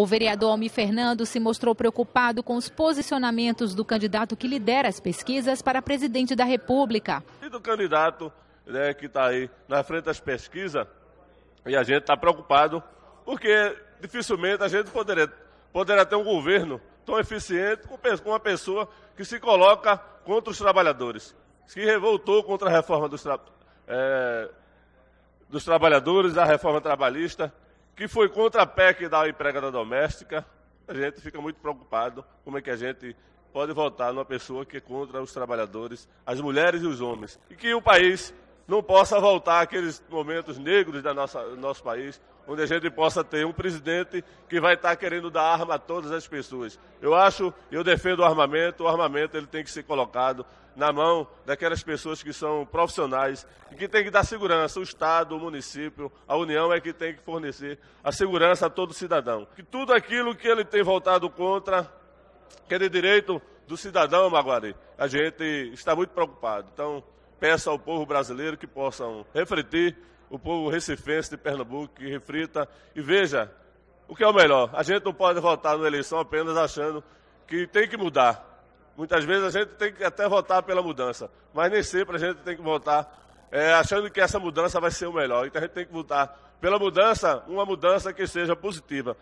O vereador Almi Fernando se mostrou preocupado com os posicionamentos do candidato que lidera as pesquisas para presidente da República. E do candidato né, que está aí na frente das pesquisas, e a gente está preocupado, porque dificilmente a gente poderia, poderia ter um governo tão eficiente com uma pessoa que se coloca contra os trabalhadores, que revoltou contra a reforma dos, tra é, dos trabalhadores, a reforma trabalhista que foi contra a PEC da empregada doméstica, a gente fica muito preocupado como é que a gente pode votar numa pessoa que é contra os trabalhadores, as mulheres e os homens. E que o país não possa voltar aqueles momentos negros da nossa, do nosso país, onde a gente possa ter um presidente que vai estar querendo dar arma a todas as pessoas. Eu acho, eu defendo o armamento, o armamento ele tem que ser colocado na mão daquelas pessoas que são profissionais e que tem que dar segurança. O Estado, o município, a União é que tem que fornecer a segurança a todo cidadão. Que tudo aquilo que ele tem voltado contra, que é de direito do cidadão, Maguari, a gente está muito preocupado. Então, peço ao povo brasileiro que possam refletir, o povo recifense de Pernambuco que reflita e veja o que é o melhor. A gente não pode votar na eleição apenas achando que tem que mudar. Muitas vezes a gente tem que até votar pela mudança, mas nem sempre a gente tem que votar é, achando que essa mudança vai ser o melhor. Então a gente tem que votar pela mudança, uma mudança que seja positiva.